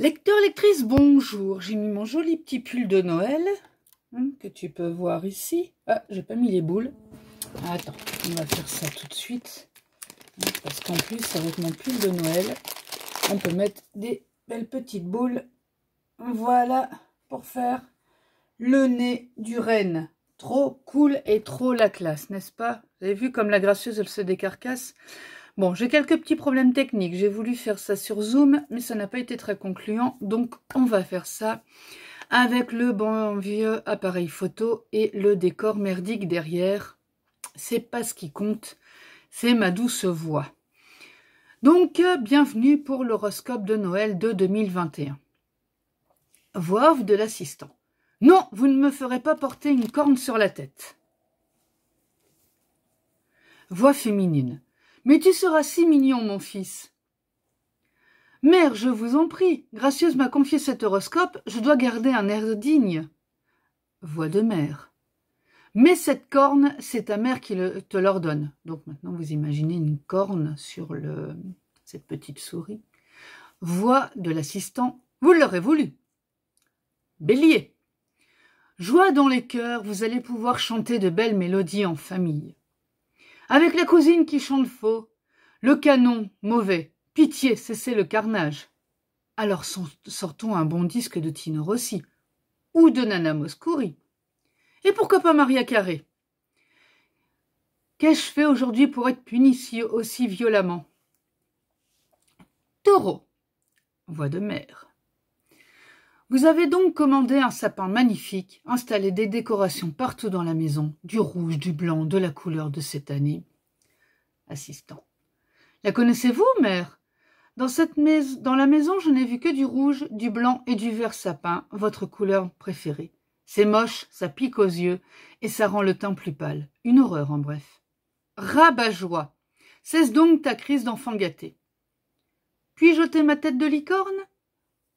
Lecteur, lectrice, bonjour. J'ai mis mon joli petit pull de Noël hein, que tu peux voir ici. Ah, j'ai pas mis les boules. Ah, attends, on va faire ça tout de suite. parce qu'en plus, avec mon pull de Noël, on peut mettre des belles petites boules. Voilà, pour faire le nez du renne. Trop cool et trop la classe, n'est-ce pas Vous avez vu comme la gracieuse, elle se décarcasse Bon, j'ai quelques petits problèmes techniques. J'ai voulu faire ça sur Zoom, mais ça n'a pas été très concluant. Donc, on va faire ça avec le bon vieux appareil photo et le décor merdique derrière. C'est pas ce qui compte, c'est ma douce voix. Donc, euh, bienvenue pour l'horoscope de Noël de 2021. Voix off de l'assistant. Non, vous ne me ferez pas porter une corne sur la tête. Voix féminine. Mais tu seras si mignon, mon fils. Mère, je vous en prie, Gracieuse m'a confié cet horoscope, je dois garder un air digne. Voix de mère. Mais cette corne, c'est ta mère qui te l'ordonne. Donc maintenant, vous imaginez une corne sur le, cette petite souris. Voix de l'assistant. Vous l'aurez voulu. Bélier. Joie dans les cœurs, vous allez pouvoir chanter de belles mélodies en famille avec la cousine qui chante faux. Le canon, mauvais. Pitié, cessez le carnage. Alors sortons un bon disque de Tino Rossi ou de Nana Moscouri. Et pourquoi pas Maria Carré Qu'ai-je fait aujourd'hui pour être puni aussi violemment Taureau, voix de mer. Vous avez donc commandé un sapin magnifique, installé des décorations partout dans la maison, du rouge, du blanc, de la couleur de cette année. Assistant. La connaissez-vous, mère dans, cette dans la maison, je n'ai vu que du rouge, du blanc et du vert sapin, votre couleur préférée. C'est moche, ça pique aux yeux, et ça rend le teint plus pâle. Une horreur, en bref. Rabat-joie Cesse donc ta crise d'enfant gâté. Puis-je ôter ma tête de licorne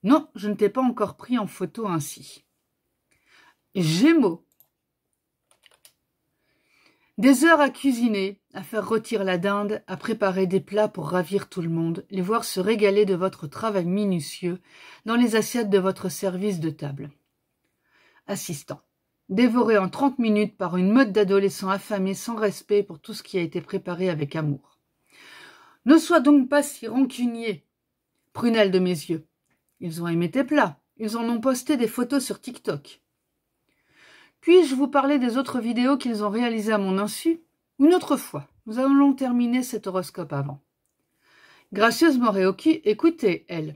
non, je ne t'ai pas encore pris en photo ainsi. Gémeaux. Des heures à cuisiner, à faire rôtir la dinde, à préparer des plats pour ravir tout le monde, les voir se régaler de votre travail minutieux dans les assiettes de votre service de table. Assistant. Dévoré en trente minutes par une mode d'adolescents affamés sans respect pour tout ce qui a été préparé avec amour. Ne sois donc pas si rancunier, prunelle de mes yeux. Ils ont aimé tes plats. Ils en ont posté des photos sur TikTok. Puis-je vous parler des autres vidéos qu'ils ont réalisées à mon insu Une autre fois. Nous allons terminer cet horoscope avant. Gracieuse Moreoki écoutez, elle.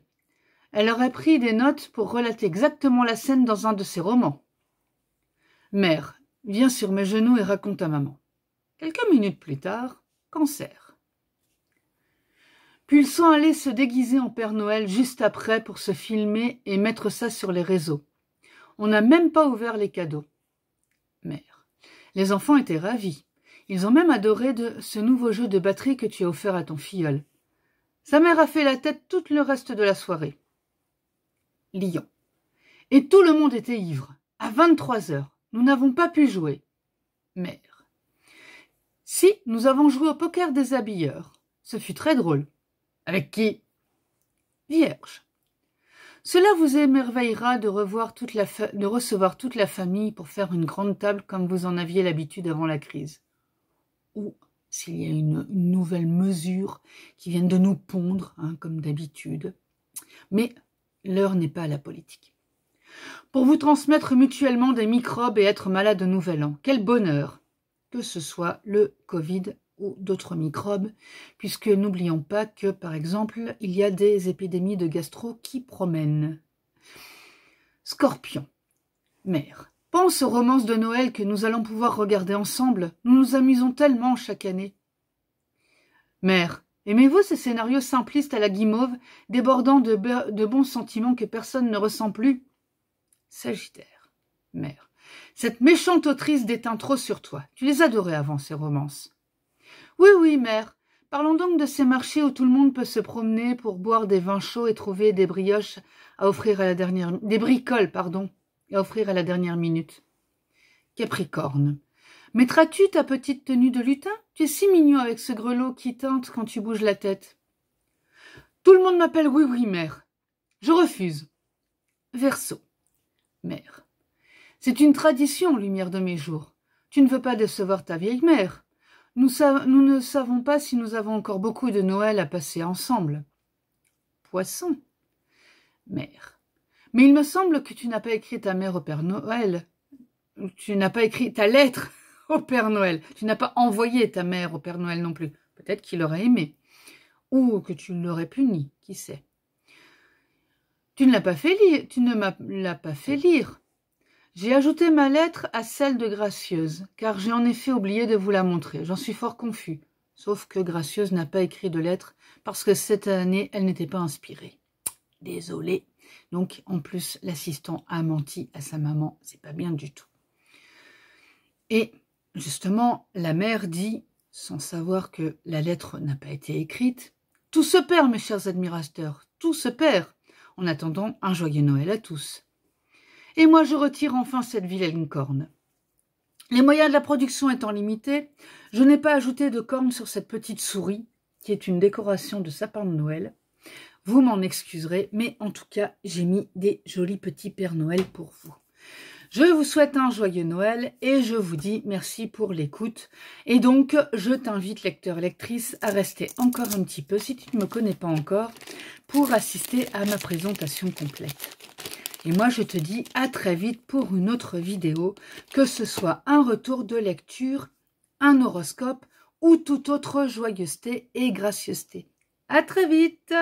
Elle aurait pris des notes pour relater exactement la scène dans un de ses romans. Mère, viens sur mes genoux et raconte à maman. Quelques minutes plus tard, cancer. Puis ils sont allés se déguiser en Père Noël juste après pour se filmer et mettre ça sur les réseaux. On n'a même pas ouvert les cadeaux. Mère. Les enfants étaient ravis. Ils ont même adoré de ce nouveau jeu de batterie que tu as offert à ton filleul. Sa mère a fait la tête tout le reste de la soirée. Lion. Et tout le monde était ivre. À 23 trois heures, nous n'avons pas pu jouer. Mère. Si, nous avons joué au poker des habilleurs. Ce fut très drôle. Avec qui Vierge. Cela vous émerveillera de, recevoir toute la famille pour faire une grande table comme vous en aviez l'habitude avant la crise. Ou s'il y a une, nouvelle mesure qui vient de nous pondre, hein, comme d'habitude. Mais l'heure n'est pas à la politique. Pour vous transmettre mutuellement des microbes et être malade de nouvel an, quel bonheur que ce soit le Covid ou d'autres microbes, puisque n'oublions pas que, par exemple, il y a des épidémies de gastro qui promènent. Scorpion. Mère. Pense aux romances de Noël que nous allons pouvoir regarder ensemble. Nous nous amusons tellement chaque année. Mère. Aimez-vous ces scénarios simplistes à la guimauve, débordant de, de bons sentiments que personne ne ressent plus Sagittaire. Mère. Cette méchante autrice déteint trop sur toi. Tu les adorais avant, ces romances. Oui, oui, mère. Parlons donc de ces marchés où tout le monde peut se promener pour boire des vins chauds et trouver des brioches à offrir à la dernière des bricoles, pardon, à offrir à la dernière minute. Capricorne. Mettras-tu ta petite tenue de lutin Tu es si mignon avec ce grelot qui tente quand tu bouges la tête. Tout le monde m'appelle oui, oui, mère. Je refuse. Verseau. Mère. C'est une tradition, lumière de mes jours. Tu ne veux pas décevoir ta vieille mère. Nous, ne savons pas si nous avons encore beaucoup de Noël à passer ensemble. Poisson. Mère. Mais il me semble que tu n'as pas écrit ta mère au Père Noël. Tu n'as pas écrit ta lettre au Père Noël. Tu n'as pas envoyé ta mère au Père Noël non plus. Peut-être qu'il aurait aimé. Ou que tu l'aurais puni, qui sait. Tu ne l'as pas fait lire, tu ne m'as pas fait lire. J'ai ajouté ma lettre à celle de Gracieuse, car j'ai en effet oublié de vous la montrer. J'en suis fort confus. Sauf que Gracieuse n'a pas écrit de lettre parce que cette année, elle n'était pas inspirée. Désolée. Donc, en plus, l'assistant a menti à sa maman. C'est pas bien du tout. Et justement, la mère dit, sans savoir que la lettre n'a pas été écrite, Tout se perd, mes chers admirateurs, tout se perd. En attendant, un joyeux Noël à tous et moi je retire enfin cette vilaine corne. Les moyens de la production étant limités, je n'ai pas ajouté de corne sur cette petite souris, qui est une décoration de sapin de Noël. Vous m'en excuserez, mais en tout cas, j'ai mis des jolis petits Pères Noël pour vous. Je vous souhaite un joyeux Noël et je vous dis merci pour l'écoute. Et donc, je t'invite, lecteur, lectrice, à rester encore un petit peu, si tu ne me connais pas encore, pour assister à ma présentation complète. Et moi, je te dis à très vite pour une autre vidéo, que ce soit un retour de lecture, un horoscope ou toute autre joyeuseté et gracieuseté. À très vite